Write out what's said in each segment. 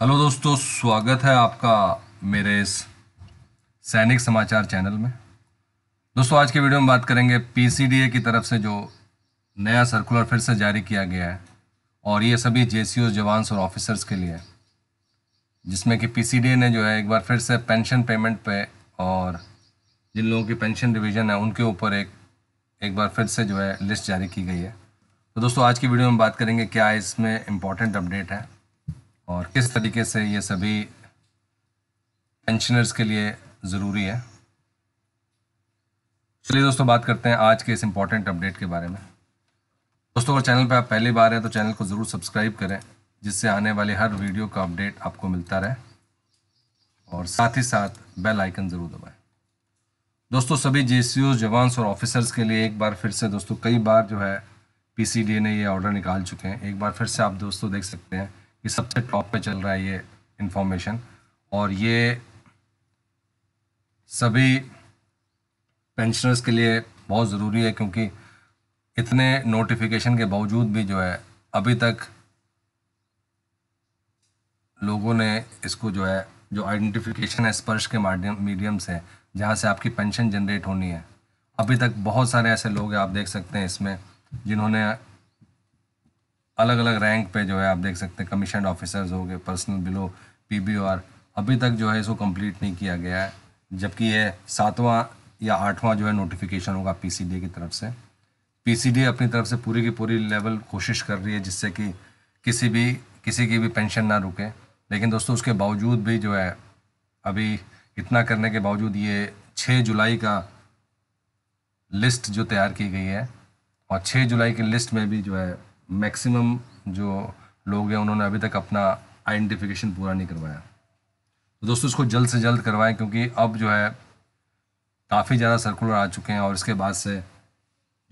hello दोस्तों स्वागत है आपका मेरे इस सैनिक समाचार चैनल में दोस्तों आज के वीडियो में बात करेंगे पीसीडीए की तरफ से जो नया सर्कुलर फिर से जारी किया गया है और ये सभी जे जवान्स और ऑफिसर्स के लिए है जिसमें कि पीसीडीए ने जो है एक बार फिर से पेंशन पेमेंट पे और जिन लोगों की पेंशन रिविजन है उनके ऊपर एक एक बार फिर से जो है लिस्ट जारी की गई है तो दोस्तों आज की वीडियो में बात करेंगे क्या इसमें इम्पॉर्टेंट अपडेट है और किस तरीके से ये सभी पेंशनर्स के लिए ज़रूरी है चलिए दोस्तों बात करते हैं आज के इस इम्पॉर्टेंट अपडेट के बारे में दोस्तों अगर चैनल पर आप पहली बार हैं तो चैनल को ज़रूर सब्सक्राइब करें जिससे आने वाले हर वीडियो का अपडेट आपको मिलता रहे और साथ ही साथ बेल आइकन ज़रूर दबाएं दोस्तों सभी जे जवान्स और ऑफिसर्स के लिए एक बार फिर से दोस्तों कई बार जो है पी ने ये ऑर्डर निकाल चुके हैं एक बार फिर से आप दोस्तों देख सकते हैं ये सबसे टॉप पे चल रहा है ये इन्फॉर्मेशन और ये सभी पेंशनर्स के लिए बहुत ज़रूरी है क्योंकि इतने नोटिफिकेशन के बावजूद भी जो है अभी तक लोगों ने इसको जो है जो आइडेंटिफिकेशन है स्पर्श के माध्यम मीडियम से जहाँ से आपकी पेंशन जनरेट होनी है अभी तक बहुत सारे ऐसे लोग हैं आप देख सकते हैं इसमें जिन्होंने अलग अलग रैंक पे जो है आप देख सकते हैं कमीशन ऑफिसर्स हो गए पर्सनल बिलो पी अभी तक जो है इसको कंप्लीट नहीं किया गया है जबकि ये सातवां या आठवां जो है नोटिफिकेशन होगा पी की तरफ से पी अपनी तरफ से पूरी की पूरी लेवल कोशिश कर रही है जिससे कि किसी भी किसी की भी पेंशन ना रुके लेकिन दोस्तों उसके बावजूद भी जो है अभी इतना करने के बावजूद ये छः जुलाई का लिस्ट जो तैयार की गई है और छः जुलाई की लिस्ट में भी जो है मैक्सिमम जो लोग हैं उन्होंने अभी तक अपना आइडेंटिफिकेशन पूरा नहीं करवाया तो दोस्तों इसको जल्द से जल्द करवाएं क्योंकि अब जो है काफ़ी ज़्यादा सर्कुलर आ चुके हैं और इसके बाद से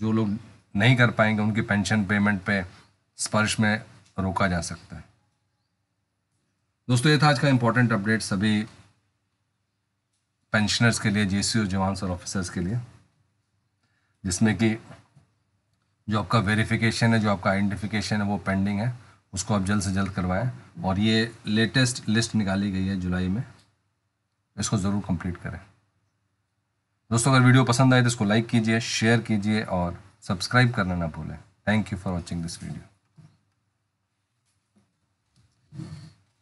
जो लोग नहीं कर पाएंगे उनकी पेंशन पेमेंट पे स्पर्श में रोका जा सकता है दोस्तों ये था आज का इम्पोर्टेंट अपडेट सभी पेंशनर्स के लिए जे जवान और ऑफिसर्स के लिए जिसमें कि जो आपका वेरिफिकेशन है जो आपका आइडेंटिफिकेशन है वो पेंडिंग है उसको आप जल्द से जल्द करवाएं और ये लेटेस्ट लिस्ट निकाली गई है जुलाई में इसको ज़रूर कंप्लीट करें दोस्तों अगर वीडियो पसंद आए तो इसको लाइक कीजिए शेयर कीजिए और सब्सक्राइब करना ना भूलें thank you for watching this video